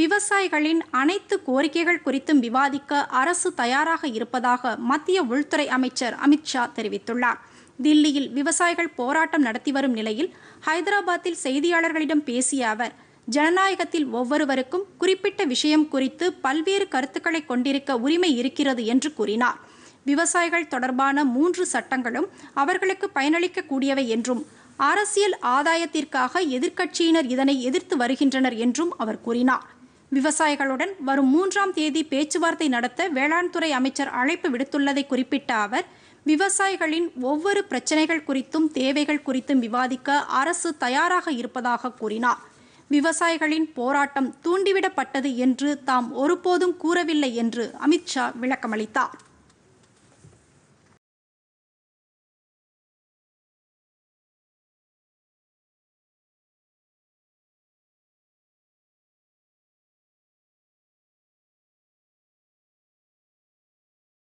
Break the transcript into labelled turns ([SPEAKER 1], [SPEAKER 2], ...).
[SPEAKER 1] விவசாயிகளின் அனைத்து கோரிக்கைகள் குறித்தும் விவாதிக்க அரசு தயாராக இருப்பதாக மத்திய உள்துறை அமைச்சர் அமித்ஷா தெரிவித்துள்ளார் தில்லியில் விவசாயிகள் போராட்டம் நடத்தி வரும் நிலையில் ஹைதராபாத்தில் செய்தியாளர்களிடம் பேசிய அவர் ஜனநாயகத்தில் ஒவ்வொருவருக்கும் குறிப்பிட்ட விஷயம் குறித்து பல்வேறு கருத்துக்களை கொண்டிருக்க உரிமை இருக்கிறது என்று கூறினார் விவசாயிகள் தொடர்பான மூன்று சட்டங்களும் அவர்களுக்கு பயனளிக்கக்கூடியவை என்றும் அரசியல் ஆதாயத்திற்காக எதிர்க்கட்சியினர் இதனை எதிர்த்து வருகின்றனர் என்றும் அவர் கூறினார் விவசாயிகளுடன் வரும் மூன்றாம் தேதி பேச்சுவார்த்தை நடத்த வேளாண் துறை அமைச்சர் அழைப்பு விடுத்துள்ளதை குறிப்பிட்ட அவர் விவசாயிகளின் ஒவ்வொரு பிரச்சினைகள் குறித்தும் தேவைகள் குறித்தும் விவாதிக்க அரசு தயாராக இருப்பதாக கூறினார் விவசாயிகளின் போராட்டம் தூண்டிவிடப்பட்டது என்று தாம் ஒருபோதும் கூறவில்லை என்று அமித்ஷா
[SPEAKER 2] விளக்கமளித்தார்